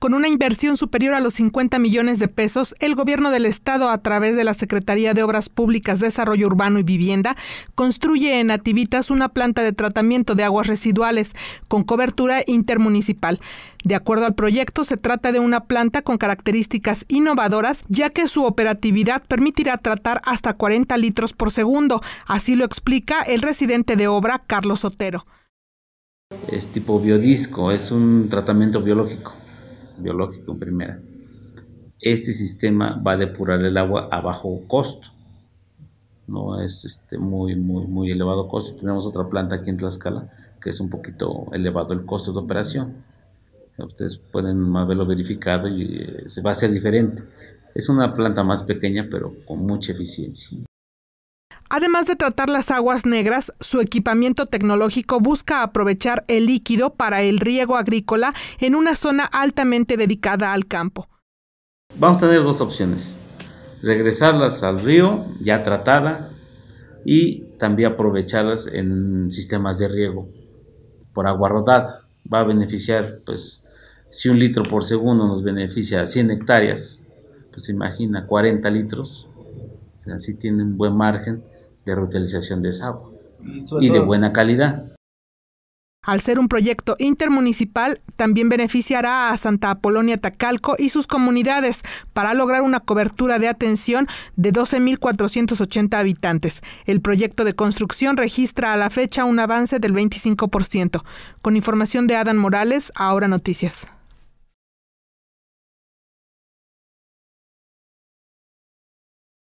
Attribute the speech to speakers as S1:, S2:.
S1: Con una inversión superior a los 50 millones de pesos, el gobierno del estado a través de la Secretaría de Obras Públicas, Desarrollo Urbano y Vivienda construye en Ativitas una planta de tratamiento de aguas residuales con cobertura intermunicipal. De acuerdo al proyecto, se trata de una planta con características innovadoras, ya que su operatividad permitirá tratar hasta 40 litros por segundo. Así lo explica el residente de obra, Carlos Sotero.
S2: Es tipo biodisco, es un tratamiento biológico biológico en primera. Este sistema va a depurar el agua a bajo costo. No es este, muy, muy, muy elevado costo. Tenemos otra planta aquí en Tlaxcala que es un poquito elevado el costo de operación. Ustedes pueden haberlo verificado y eh, se va a hacer diferente. Es una planta más pequeña pero con mucha eficiencia.
S1: Además de tratar las aguas negras, su equipamiento tecnológico busca aprovechar el líquido para el riego agrícola en una zona altamente dedicada al campo.
S2: Vamos a tener dos opciones, regresarlas al río ya tratada y también aprovecharlas en sistemas de riego por agua rodada. Va a beneficiar, pues, si un litro por segundo nos beneficia a 100 hectáreas, pues imagina 40 litros, así tiene un buen margen reutilización de esa agua y de buena calidad.
S1: Al ser un proyecto intermunicipal, también beneficiará a Santa Apolonia Tacalco y sus comunidades para lograr una cobertura de atención de 12.480 habitantes. El proyecto de construcción registra a la fecha un avance del 25%. Con información de Adán Morales, ahora noticias.